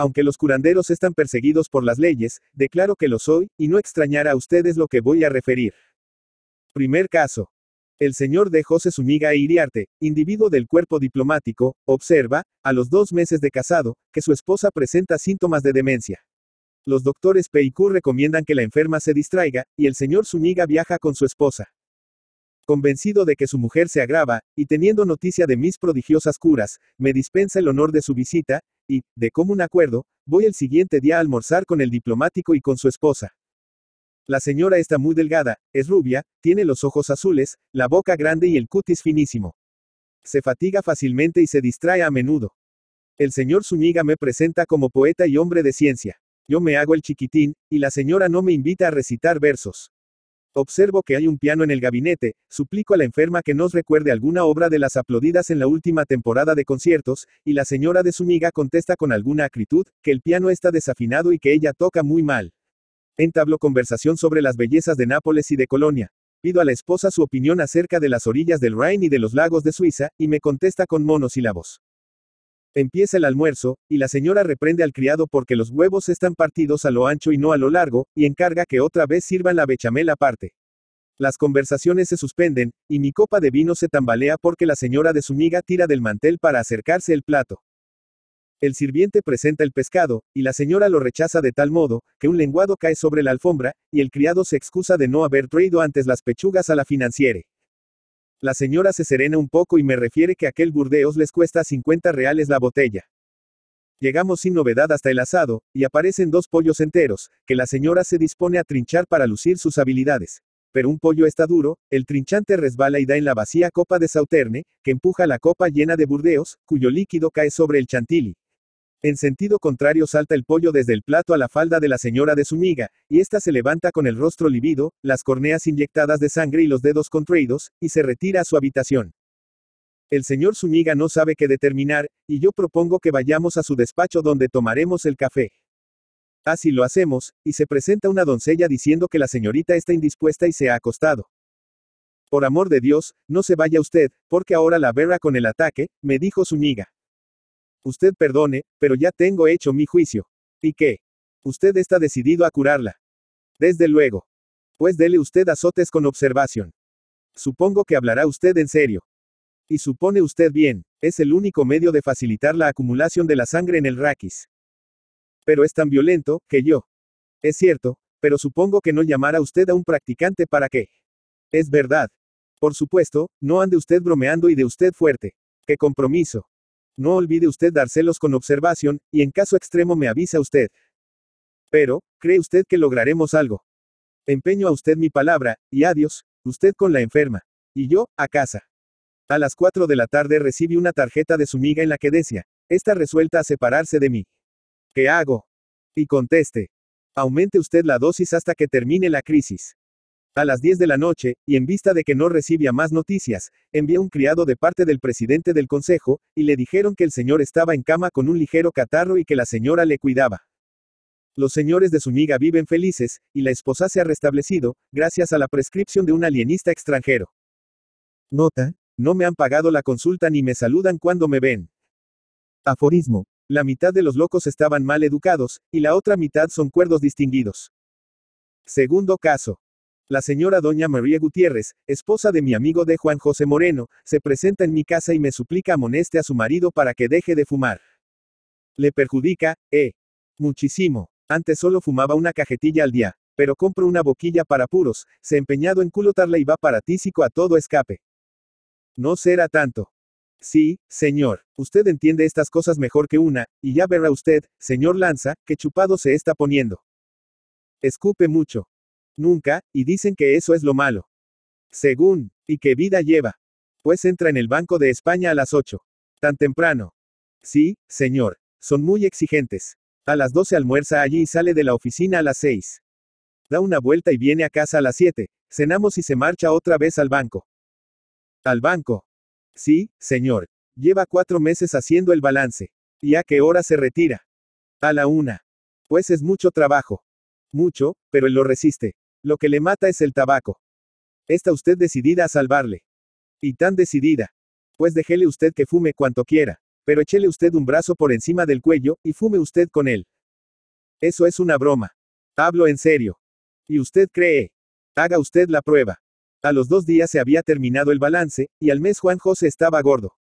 Aunque los curanderos están perseguidos por las leyes, declaro que lo soy, y no extrañará a ustedes lo que voy a referir. Primer caso. El señor de José Sumiga e Iriarte, individuo del cuerpo diplomático, observa, a los dos meses de casado, que su esposa presenta síntomas de demencia. Los doctores P Q recomiendan que la enferma se distraiga, y el señor Sumiga viaja con su esposa. Convencido de que su mujer se agrava, y teniendo noticia de mis prodigiosas curas, me dispensa el honor de su visita, y, de común acuerdo, voy el siguiente día a almorzar con el diplomático y con su esposa. La señora está muy delgada, es rubia, tiene los ojos azules, la boca grande y el cutis finísimo. Se fatiga fácilmente y se distrae a menudo. El señor Zúñiga me presenta como poeta y hombre de ciencia. Yo me hago el chiquitín, y la señora no me invita a recitar versos. Observo que hay un piano en el gabinete, suplico a la enferma que nos recuerde alguna obra de las aplaudidas en la última temporada de conciertos, y la señora de su miga contesta con alguna acritud, que el piano está desafinado y que ella toca muy mal. Entabló conversación sobre las bellezas de Nápoles y de Colonia. Pido a la esposa su opinión acerca de las orillas del Rhine y de los lagos de Suiza, y me contesta con monosílabos. Empieza el almuerzo, y la señora reprende al criado porque los huevos están partidos a lo ancho y no a lo largo, y encarga que otra vez sirvan la bechamel aparte. Las conversaciones se suspenden, y mi copa de vino se tambalea porque la señora de su miga tira del mantel para acercarse el plato. El sirviente presenta el pescado, y la señora lo rechaza de tal modo, que un lenguado cae sobre la alfombra, y el criado se excusa de no haber traído antes las pechugas a la financiere. La señora se serena un poco y me refiere que aquel Burdeos les cuesta 50 reales la botella. Llegamos sin novedad hasta el asado, y aparecen dos pollos enteros, que la señora se dispone a trinchar para lucir sus habilidades. Pero un pollo está duro, el trinchante resbala y da en la vacía copa de sauterne, que empuja la copa llena de burdeos, cuyo líquido cae sobre el chantilly, en sentido contrario salta el pollo desde el plato a la falda de la señora de Sumiga y esta se levanta con el rostro livido, las corneas inyectadas de sangre y los dedos contraídos, y se retira a su habitación. El señor Sumiga no sabe qué determinar, y yo propongo que vayamos a su despacho donde tomaremos el café. Así lo hacemos, y se presenta una doncella diciendo que la señorita está indispuesta y se ha acostado. Por amor de Dios, no se vaya usted, porque ahora la verá con el ataque, me dijo Sumiga. Usted perdone, pero ya tengo hecho mi juicio. ¿Y qué? Usted está decidido a curarla. Desde luego. Pues dele usted azotes con observación. Supongo que hablará usted en serio. Y supone usted bien, es el único medio de facilitar la acumulación de la sangre en el raquis. Pero es tan violento, que yo. Es cierto, pero supongo que no llamará usted a un practicante para qué. Es verdad. Por supuesto, no ande usted bromeando y de usted fuerte. ¡Qué compromiso! No olvide usted dárselos con observación, y en caso extremo me avisa usted. Pero, ¿cree usted que lograremos algo? Empeño a usted mi palabra, y adiós, usted con la enferma. Y yo, a casa. A las 4 de la tarde recibe una tarjeta de su amiga en la que decía, está resuelta a separarse de mí. ¿Qué hago? Y conteste. Aumente usted la dosis hasta que termine la crisis. A las 10 de la noche, y en vista de que no recibía más noticias, envió un criado de parte del presidente del consejo, y le dijeron que el señor estaba en cama con un ligero catarro y que la señora le cuidaba. Los señores de su amiga viven felices, y la esposa se ha restablecido, gracias a la prescripción de un alienista extranjero. Nota, no me han pagado la consulta ni me saludan cuando me ven. Aforismo. La mitad de los locos estaban mal educados, y la otra mitad son cuerdos distinguidos. Segundo caso. La señora doña María Gutiérrez, esposa de mi amigo de Juan José Moreno, se presenta en mi casa y me suplica amoneste a su marido para que deje de fumar. Le perjudica, eh. Muchísimo. Antes solo fumaba una cajetilla al día, pero compro una boquilla para puros, se empeñado en culotarla y va para tísico a todo escape. No será tanto. Sí, señor, usted entiende estas cosas mejor que una, y ya verá usted, señor Lanza, que chupado se está poniendo. Escupe mucho. Nunca, y dicen que eso es lo malo. Según, y qué vida lleva. Pues entra en el Banco de España a las 8. Tan temprano. Sí, señor. Son muy exigentes. A las 12 almuerza allí y sale de la oficina a las 6. Da una vuelta y viene a casa a las 7. Cenamos y se marcha otra vez al banco. ¿Al banco? Sí, señor. Lleva cuatro meses haciendo el balance. ¿Y a qué hora se retira? A la una. Pues es mucho trabajo. Mucho, pero él lo resiste. Lo que le mata es el tabaco. Está usted decidida a salvarle. Y tan decidida. Pues déjele usted que fume cuanto quiera, pero échele usted un brazo por encima del cuello, y fume usted con él. Eso es una broma. Hablo en serio. ¿Y usted cree? Haga usted la prueba. A los dos días se había terminado el balance, y al mes Juan José estaba gordo.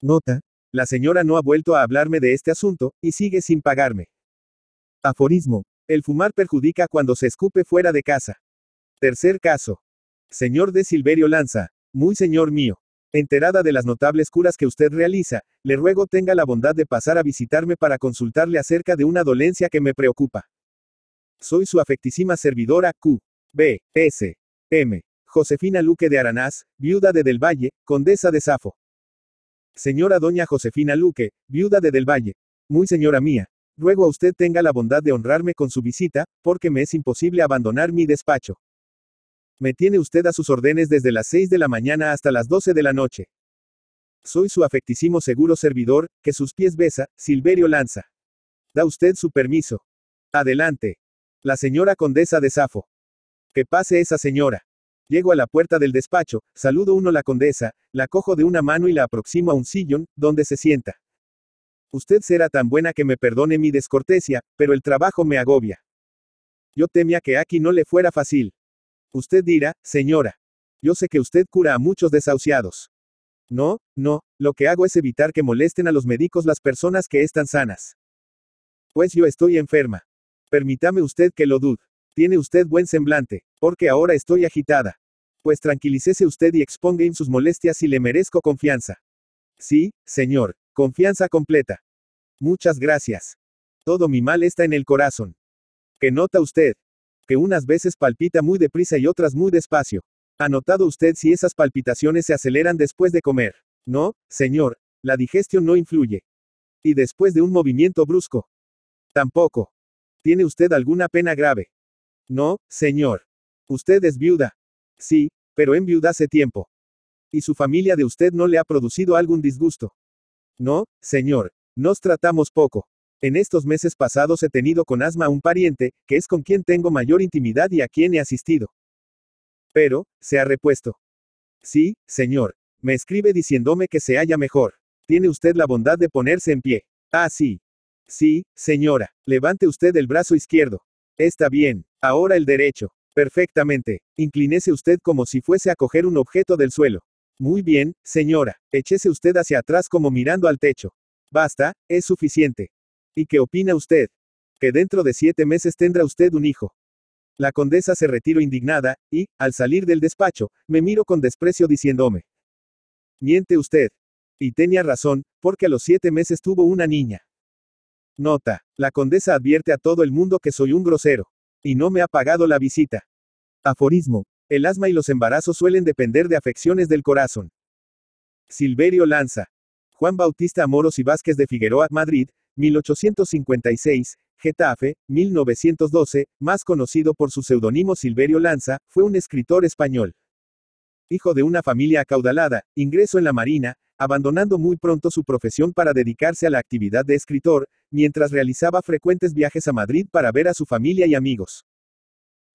Nota. La señora no ha vuelto a hablarme de este asunto, y sigue sin pagarme. Aforismo. El fumar perjudica cuando se escupe fuera de casa. Tercer caso. Señor de Silverio Lanza, muy señor mío. Enterada de las notables curas que usted realiza, le ruego tenga la bondad de pasar a visitarme para consultarle acerca de una dolencia que me preocupa. Soy su afectísima servidora Q. B. S. M. Josefina Luque de Aranás, viuda de Del Valle, condesa de Safo. Señora doña Josefina Luque, viuda de Del Valle. Muy señora mía, Ruego a usted tenga la bondad de honrarme con su visita, porque me es imposible abandonar mi despacho. Me tiene usted a sus órdenes desde las 6 de la mañana hasta las 12 de la noche. Soy su afectísimo seguro servidor, que sus pies besa, Silverio Lanza. Da usted su permiso. Adelante. La señora condesa de Safo. Que pase esa señora. Llego a la puerta del despacho, saludo uno la condesa, la cojo de una mano y la aproximo a un sillón, donde se sienta. Usted será tan buena que me perdone mi descortesía, pero el trabajo me agobia. Yo temía que aquí no le fuera fácil. Usted dirá, señora. Yo sé que usted cura a muchos desahuciados. No, no, lo que hago es evitar que molesten a los médicos las personas que están sanas. Pues yo estoy enferma. Permítame usted que lo dude. Tiene usted buen semblante, porque ahora estoy agitada. Pues tranquilícese usted y exponga en sus molestias si le merezco confianza. Sí, señor, confianza completa. Muchas gracias. Todo mi mal está en el corazón. ¿Qué nota usted? Que unas veces palpita muy deprisa y otras muy despacio. ¿Ha notado usted si esas palpitaciones se aceleran después de comer? No, señor, la digestión no influye. Y después de un movimiento brusco. Tampoco. ¿Tiene usted alguna pena grave? No, señor. Usted es viuda. Sí, pero en viuda hace tiempo. ¿Y su familia de usted no le ha producido algún disgusto? No, señor, nos tratamos poco. En estos meses pasados he tenido con asma un pariente, que es con quien tengo mayor intimidad y a quien he asistido. Pero, se ha repuesto. Sí, señor. Me escribe diciéndome que se haya mejor. Tiene usted la bondad de ponerse en pie. Ah, sí. Sí, señora. Levante usted el brazo izquierdo. Está bien. Ahora el derecho. Perfectamente. Inclinese usted como si fuese a coger un objeto del suelo. Muy bien, señora. Échese usted hacia atrás como mirando al techo. Basta, es suficiente. ¿Y qué opina usted? Que dentro de siete meses tendrá usted un hijo. La condesa se retiró indignada, y, al salir del despacho, me miro con desprecio diciéndome. Miente usted. Y tenía razón, porque a los siete meses tuvo una niña. Nota. La condesa advierte a todo el mundo que soy un grosero. Y no me ha pagado la visita. Aforismo. El asma y los embarazos suelen depender de afecciones del corazón. Silverio Lanza. Juan Bautista Amoros y Vázquez de Figueroa, Madrid, 1856, Getafe, 1912, más conocido por su seudónimo Silverio Lanza, fue un escritor español. Hijo de una familia acaudalada, ingresó en la Marina, abandonando muy pronto su profesión para dedicarse a la actividad de escritor, mientras realizaba frecuentes viajes a Madrid para ver a su familia y amigos.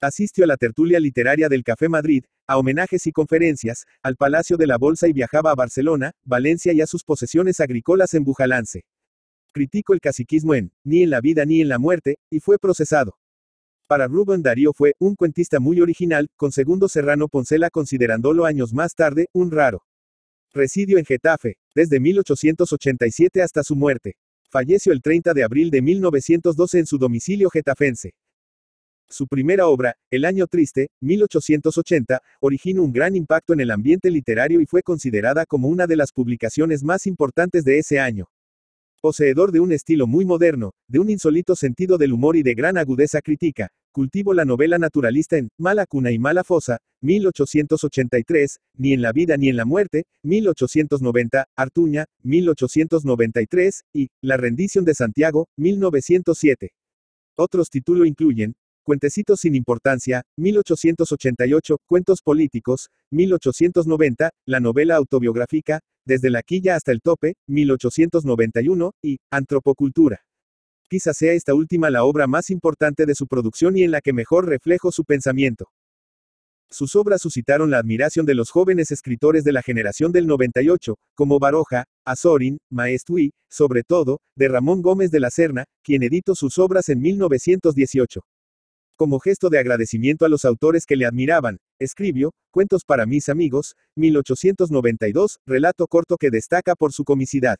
Asistió a la tertulia literaria del Café Madrid, a homenajes y conferencias, al Palacio de la Bolsa y viajaba a Barcelona, Valencia y a sus posesiones agrícolas en Bujalance. Criticó el caciquismo en Ni en la vida ni en la muerte, y fue procesado. Para Rubén Darío fue un cuentista muy original, con Segundo Serrano Poncela considerándolo años más tarde un raro. Residió en Getafe, desde 1887 hasta su muerte. Falleció el 30 de abril de 1912 en su domicilio getafense. Su primera obra, El Año Triste, 1880, originó un gran impacto en el ambiente literario y fue considerada como una de las publicaciones más importantes de ese año. Poseedor de un estilo muy moderno, de un insólito sentido del humor y de gran agudeza crítica, cultivo la novela naturalista en Mala cuna y mala fosa, 1883, Ni en la vida ni en la muerte, 1890, Artuña, 1893, y La rendición de Santiago, 1907. Otros títulos incluyen Cuentecitos sin importancia, 1888, Cuentos políticos, 1890, la novela autobiográfica, Desde la quilla hasta el tope, 1891, y Antropocultura. Quizá sea esta última la obra más importante de su producción y en la que mejor reflejo su pensamiento. Sus obras suscitaron la admiración de los jóvenes escritores de la generación del 98, como Baroja, Azorín, Maestui, sobre todo, de Ramón Gómez de la Serna, quien editó sus obras en 1918. Como gesto de agradecimiento a los autores que le admiraban, escribió, Cuentos para mis amigos, 1892, relato corto que destaca por su comicidad,